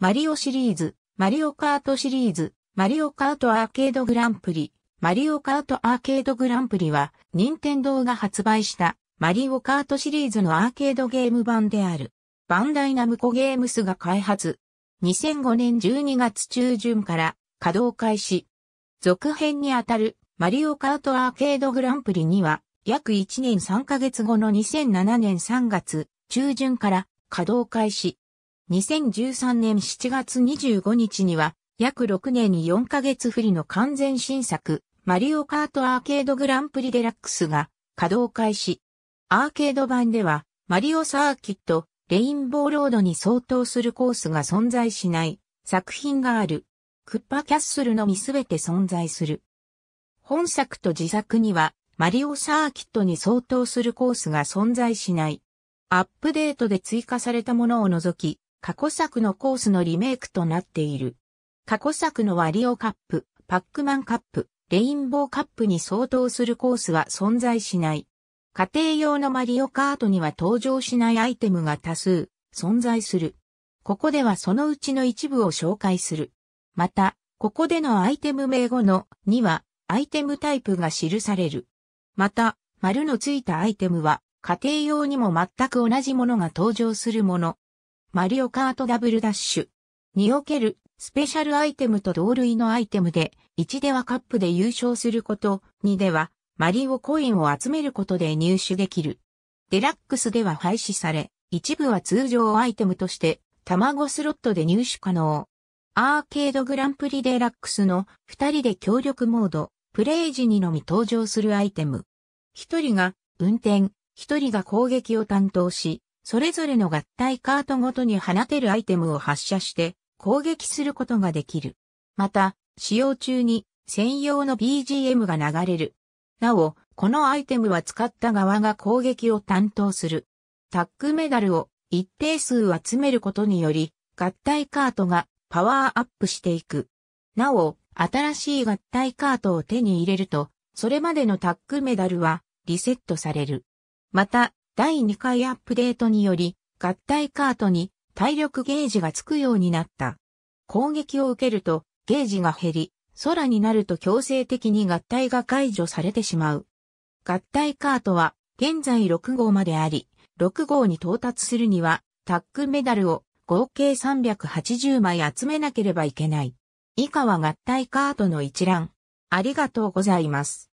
マリオシリーズ、マリオカートシリーズ、マリオカートアーケードグランプリ、マリオカートアーケードグランプリは、任天堂が発売したマリオカートシリーズのアーケードゲーム版である。バンダイナムコゲームスが開発。2005年12月中旬から稼働開始。続編にあたるマリオカートアーケードグランプリには、約1年3ヶ月後の2007年3月中旬から稼働開始。2013年7月25日には、約6年に4ヶ月振りの完全新作、マリオカートアーケードグランプリデラックスが稼働開始。アーケード版では、マリオサーキット、レインボーロードに相当するコースが存在しない作品がある。クッパキャッスルのみすべて存在する。本作と自作には、マリオサーキットに相当するコースが存在しない。アップデートで追加されたものを除き、過去作のコースのリメイクとなっている。過去作のワリオカップ、パックマンカップ、レインボーカップに相当するコースは存在しない。家庭用のマリオカートには登場しないアイテムが多数存在する。ここではそのうちの一部を紹介する。また、ここでのアイテム名後のにはアイテムタイプが記される。また、丸のついたアイテムは家庭用にも全く同じものが登場するもの。マリオカートダブルダッシュにおけるスペシャルアイテムと同類のアイテムで、1ではカップで優勝すること、2ではマリオコインを集めることで入手できる。デラックスでは廃止され、一部は通常アイテムとして、卵スロットで入手可能。アーケードグランプリデラックスの2人で協力モード、プレイ時にのみ登場するアイテム。1人が運転、1人が攻撃を担当し、それぞれの合体カートごとに放てるアイテムを発射して攻撃することができる。また、使用中に専用の BGM が流れる。なお、このアイテムは使った側が攻撃を担当する。タックメダルを一定数集めることにより、合体カートがパワーアップしていく。なお、新しい合体カートを手に入れると、それまでのタックメダルはリセットされる。また、第2回アップデートにより、合体カートに体力ゲージがつくようになった。攻撃を受けると、ゲージが減り、空になると強制的に合体が解除されてしまう。合体カートは、現在6号まであり、6号に到達するには、タックメダルを合計380枚集めなければいけない。以下は合体カートの一覧。ありがとうございます。